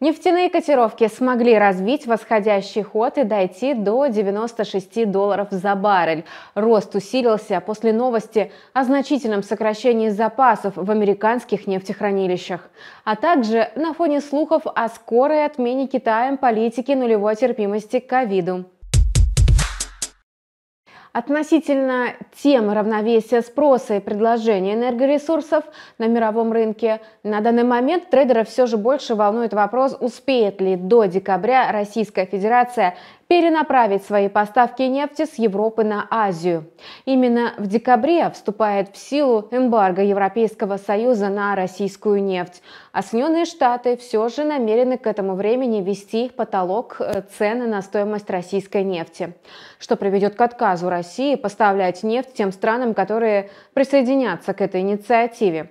Нефтяные котировки смогли развить восходящий ход и дойти до 96 долларов за баррель. Рост усилился после новости о значительном сокращении запасов в американских нефтехранилищах, а также на фоне слухов о скорой отмене Китаем политики нулевой терпимости к ковиду. Относительно тем равновесия спроса и предложения энергоресурсов на мировом рынке, на данный момент трейдеров все же больше волнует вопрос, успеет ли до декабря Российская Федерация перенаправить свои поставки нефти с Европы на Азию. Именно в декабре вступает в силу эмбарго Европейского Союза на российскую нефть. А Соединенные Штаты все же намерены к этому времени ввести потолок э, цены на стоимость российской нефти, что приведет к отказу России поставлять нефть тем странам, которые присоединятся к этой инициативе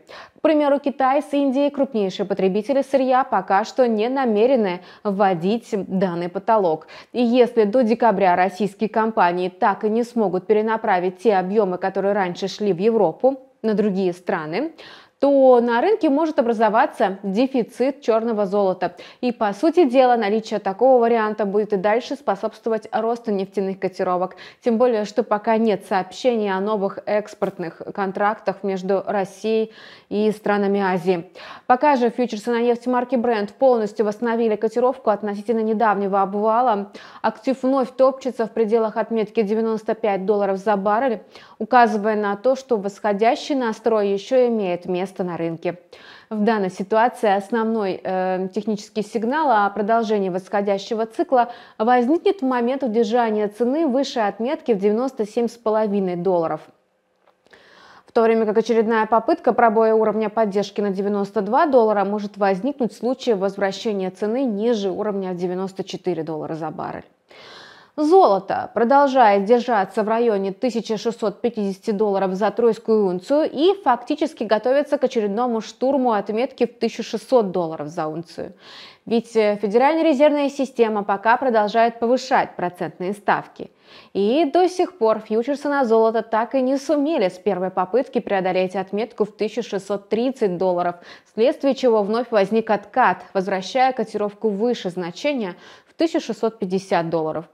примеру, Китай с Индией крупнейшие потребители сырья пока что не намерены вводить данный потолок. И если до декабря российские компании так и не смогут перенаправить те объемы, которые раньше шли в Европу, на другие страны, то на рынке может образоваться дефицит черного золота. И по сути дела наличие такого варианта будет и дальше способствовать росту нефтяных котировок. Тем более, что пока нет сообщений о новых экспортных контрактах между Россией и странами Азии. Пока же фьючерсы на нефть марки Brent полностью восстановили котировку относительно недавнего обвала. Актив вновь топчется в пределах отметки 95 долларов за баррель, указывая на то, что восходящий настрой еще имеет место место на рынке. В данной ситуации основной э, технический сигнал о продолжении восходящего цикла возникнет в момент удержания цены выше отметки в 97,5 долларов. В то время как очередная попытка пробоя уровня поддержки на 92 доллара может возникнуть в случае возвращения цены ниже уровня в 94 доллара за баррель. Золото продолжает держаться в районе 1650 долларов за тройскую унцию и фактически готовится к очередному штурму отметки в 1600 долларов за унцию. Ведь э, Федеральная резервная система пока продолжает повышать процентные ставки. И до сих пор фьючерсы на золото так и не сумели с первой попытки преодолеть отметку в 1630 долларов, вследствие чего вновь возник откат, возвращая котировку выше значения, 1650 долларов.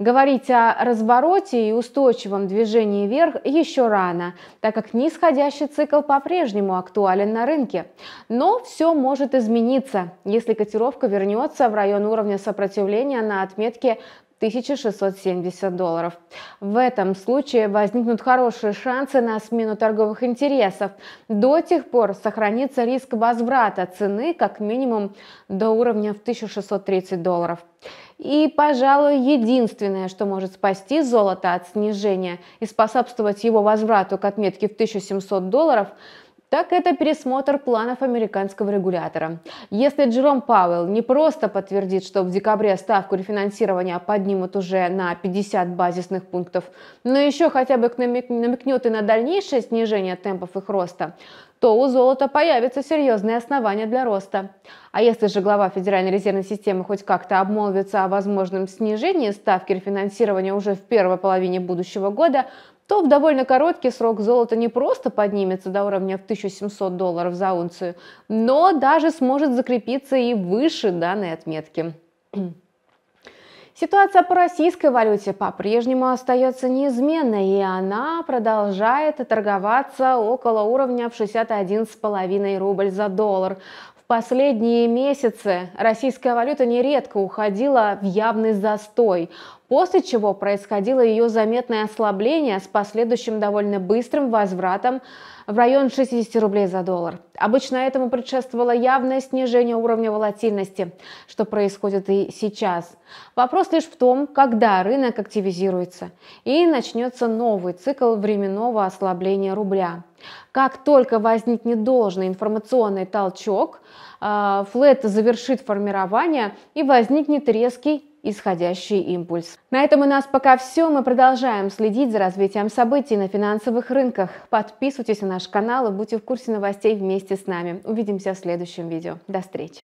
Говорить о развороте и устойчивом движении вверх еще рано, так как нисходящий цикл по-прежнему актуален на рынке. Но все может измениться, если котировка вернется в район уровня сопротивления на отметке 1670 долларов. В этом случае возникнут хорошие шансы на смену торговых интересов. До тех пор сохранится риск возврата цены как минимум до уровня в 1630 долларов. И, пожалуй, единственное, что может спасти золото от снижения и способствовать его возврату к отметке в 1700 долларов – так это пересмотр планов американского регулятора. Если Джером Пауэлл не просто подтвердит, что в декабре ставку рефинансирования поднимут уже на 50 базисных пунктов, но еще хотя бы намекнет и на дальнейшее снижение темпов их роста, то у золота появятся серьезные основания для роста. А если же глава Федеральной резервной системы хоть как-то обмолвится о возможном снижении ставки рефинансирования уже в первой половине будущего года, то в довольно короткий срок золото не просто поднимется до уровня в 1700 долларов за унцию, но даже сможет закрепиться и выше данной отметки. Ситуация по российской валюте по-прежнему остается неизменной, и она продолжает торговаться около уровня в 61,5 рубль за доллар. Последние месяцы российская валюта нередко уходила в явный застой, после чего происходило ее заметное ослабление с последующим довольно быстрым возвратом в район 60 рублей за доллар. Обычно этому предшествовало явное снижение уровня волатильности, что происходит и сейчас. Вопрос лишь в том, когда рынок активизируется и начнется новый цикл временного ослабления рубля. Как только возникнет должный информационный толчок, а, флет завершит формирование и возникнет резкий исходящий импульс. На этом у нас пока все. Мы продолжаем следить за развитием событий на финансовых рынках. Подписывайтесь на наш канал и будьте в курсе новостей вместе с нами. Увидимся в следующем видео. До встречи!